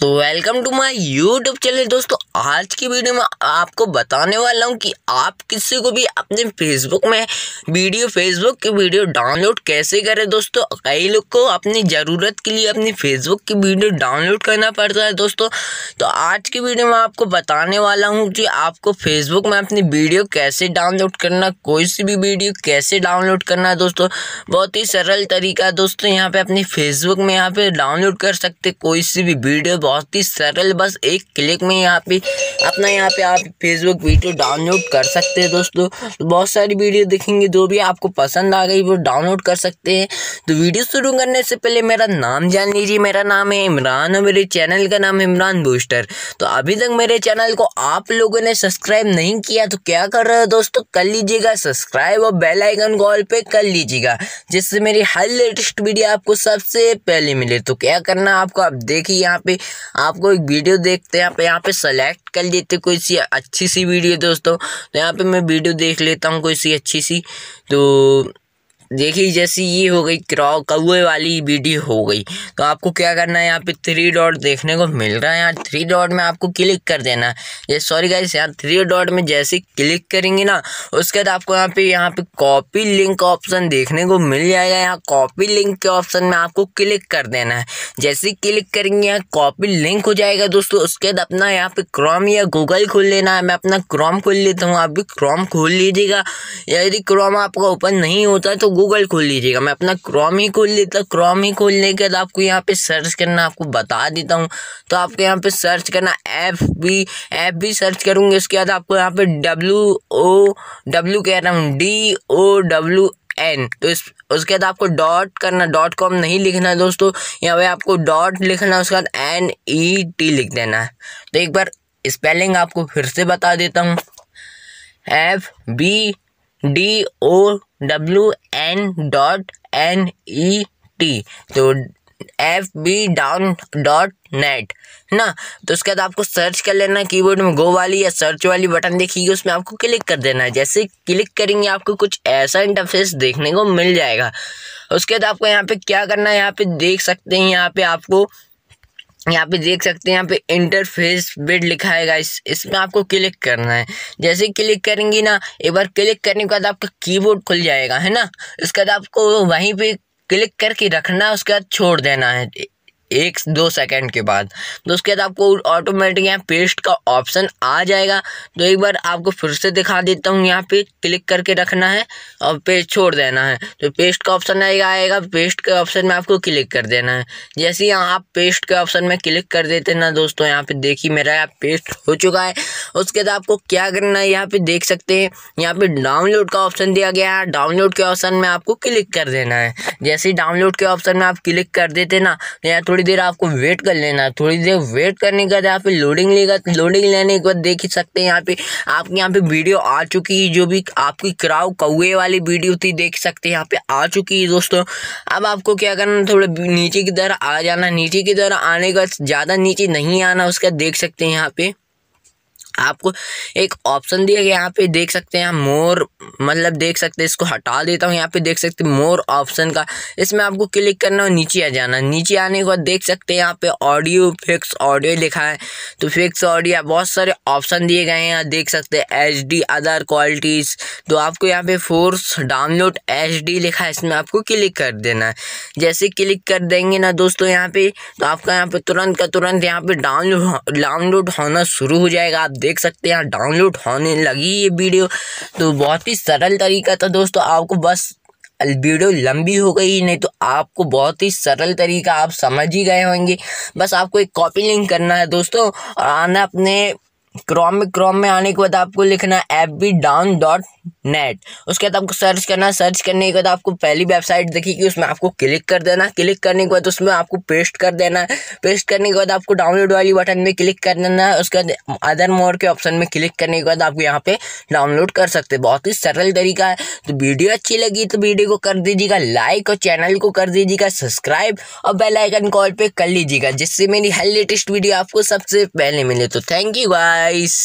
तो welcome to my YouTube channel दोस्तों आज की वीडियो में आपको बताने वाला हूँ कि आप किसी को भी अपने फेसबुक में वीडियो फेसबुक की वीडियो डाउनलोड कैसे करें दोस्तों कई लोग को अपनी ज़रूरत के लिए अपनी फेसबुक की वीडियो डाउनलोड करना पड़ता है दोस्तों तो आज की वीडियो में आपको बताने वाला हूँ कि आपको फेसबुक में अपनी वीडियो कैसे डाउनलोड करना कोई सी भी वीडियो कैसे डाउनलोड करना है दोस्तों बहुत ही सरल तरीका दोस्तों यहाँ पर अपनी फेसबुक में यहाँ पर डाउनलोड कर सकते कोई सी भी वीडियो बहुत ही सरल बस एक क्लिक में यहाँ पे अपना यहाँ पे आप फेसबुक वीडियो डाउनलोड कर सकते हैं दोस्तों बहुत सारी वीडियो देखेंगे जो भी आपको पसंद आ गई वो डाउनलोड कर सकते हैं तो वीडियो शुरू करने से पहले मेरा नाम जान लीजिए मेरा नाम है इमरान और मेरे चैनल का नाम इमरान बूस्टर तो अभी तक मेरे चैनल को आप लोगों ने सब्सक्राइब नहीं किया तो क्या कर रहे हो दोस्तों कर लीजिएगा सब्सक्राइब और बेल आइकन कॉल पे कर लीजिएगा जिससे मेरी हर लेटेस्ट वीडियो आपको सबसे पहले मिले तो क्या करना आपको आप देखिए यहाँ पे आपको एक वीडियो देखते हैं आप यहाँ पे सेलेक्ट कर लेते कोई सी अच्छी सी वीडियो दोस्तों तो यहाँ पे मैं वीडियो देख लेता हूँ कोई सी अच्छी सी तो देखिए जैसे ये हो गई क्रॉ कौए वाली वीडियो हो गई तो आपको क्या करना है यहाँ पे थ्री डॉट देखने को मिल रहा है यहाँ थ्री डॉट में आपको क्लिक कर देना है ये सॉरी गाइस यहाँ थ्री डॉट में जैसे क्लिक करेंगे ना उसके बाद आपको यहाँ पे यहाँ पे कॉपी लिंक ऑप्शन देखने को मिल जाएगा यहाँ कॉपी लिंक के ऑप्शन में आपको क्लिक कर देना है जैसे क्लिक करेंगे यहाँ कॉपी लिंक हो जाएगा दोस्तों उसके बाद अपना यहाँ पे क्रॉम या गूगल खोल लेना है मैं अपना क्रॉम खोल लेता हूँ आप भी क्रॉम खोल लीजिएगा यदि क्रॉम आपका ओपन नहीं होता तो गूगल खोल लीजिएगा मैं अपना क्रोम ही खोल लेता क्रोम ही खोलने के बाद आपको यहाँ पे सर्च करना आपको बता देता हूँ तो आपको यहाँ पे सर्च करना ऐप भी ऐप भी सर्च करूँगी उसके बाद आपको यहाँ पे डब्ल्यू ओ डब्लू कह रहा हूँ डी ओ डब्ल्यू एन तो इस उसके बाद आपको डॉट करना डॉट कॉम नहीं लिखना है दोस्तों यहाँ पे आपको डॉट लिखना है उसके बाद एन ई टी लिख देना है तो एक बार स्पेलिंग आपको फिर से बता देता हूँ F B D O W N dot N E T तो F B down dot net ना तो उसके बाद आपको सर्च कर लेना कीबोर्ड में गो वाली या सर्च वाली बटन देखिएगी उसमें आपको क्लिक कर देना है जैसे क्लिक करेंगे आपको कुछ ऐसा इंटरफेस देखने को मिल जाएगा उसके बाद आपको यहाँ पे क्या करना है यहाँ पे देख सकते हैं यहाँ पे आपको यहाँ पे देख सकते हैं यहाँ पे इंटरफेस बिड लिखा है गाइस इसमें आपको क्लिक करना है जैसे क्लिक करेंगी ना एक बार क्लिक करने के बाद आपका कीबोर्ड खुल जाएगा है ना उसके बाद आपको वहीं पे क्लिक करके रखना है उसके बाद छोड़ देना है एक दो सेकंड के बाद तो उसके बाद आपको ऑटोमेटिक यहाँ पेस्ट का ऑप्शन आ जाएगा तो एक बार आपको फिर से दिखा देता हूँ यहाँ पे क्लिक करके रखना है और पेज छोड़ देना है तो पेस्ट का ऑप्शन आएगा आएगा पेस्ट के ऑप्शन में आपको क्लिक कर देना है जैसे ही आप पेस्ट के ऑप्शन में क्लिक कर देते ना दोस्तों यहाँ पे देखिए मेरा यहाँ पेस्ट हो चुका है उसके बाद आपको क्या करना है यहाँ पे देख सकते हैं यहाँ पे डाउनलोड का ऑप्शन दिया गया है डाउनलोड के ऑप्शन में आपको क्लिक कर देना है जैसे ही डाउनलोड के ऑप्शन में आप क्लिक कर देते ना तो यहाँ थोड़ी देर आपको वेट कर लेना थोड़ी देर वेट करने के बाद यहाँ पे लोडिंग लेगा लोडिंग लेने के बाद देख ही सकते हैं यहाँ पे आपके यहाँ पे वीडियो आ चुकी है जो भी आपकी क्राउ कौए वाली वीडियो थी देख सकते हैं यहाँ पे आ चुकी है दोस्तों अब आपको क्या करना थोड़ा नीचे की तरह आ जाना नीचे की तरह आने का ज़्यादा नीचे नहीं आना उसका देख सकते हैं यहाँ पे आपको एक ऑप्शन दिया गया यहाँ पे देख सकते हैं मोर मतलब देख सकते हैं इसको हटा देता हूँ यहाँ पे देख सकते हैं मोर ऑप्शन का इसमें आपको क्लिक करना और नीचे आ जाना नीचे आने के बाद देख सकते हैं यहाँ पे ऑडियो फिक्स ऑडियो लिखा है तो फिक्स ऑडियो बहुत सारे ऑप्शन दिए गए हैं यहाँ देख सकते हैं एच डी अदर क्वालिटीज़ तो आपको यहाँ पर फोर्स डाउनलोड एच डी लिखा है इसमें आपको क्लिक कर देना है जैसे क्लिक कर देंगे ना दोस्तों यहाँ पे तो आपका यहाँ पे तुरंत का तुरंत यहाँ पे डाउनलोड डाउनलोड होना शुरू हो जाएगा आप देख सकते हैं यहाँ डाउनलोड होने लगी ये वीडियो तो बहुत ही सरल तरीका था दोस्तों आपको बस वीडियो लंबी हो गई नहीं तो आपको बहुत ही सरल तरीका आप समझ ही गए होंगे बस आपको एक कॉपी लिंक करना है दोस्तों और आना अपने क्रोम में क्रोम में आने के बाद आपको लिखना है F B down dot net उसके बाद आपको सर्च करना सर्च करने के बाद आपको पहली वेबसाइट दिखेगी उसमें आपको क्लिक कर देना क्लिक करने के बाद उसमें आपको पेस्ट कर देना पेस्ट करने के बाद आपको डाउनलोड वाली बटन में क्लिक कर देना उसके बाद अदर मोर के ऑप्शन में क्लिक करने के बाद आप यहाँ पे डाउनलोड कर सकते हैं बहुत ही सरल तरीका है तो वीडियो अच्छी लगी तो वीडियो को कर दीजिएगा लाइक और चैनल को कर दीजिएगा सब्सक्राइब और बेलाइकन कॉल पर कर लीजिएगा जिससे मेरी हर लेटेस्ट वीडियो आपको सबसे पहले मिले तो थैंक यू गाइस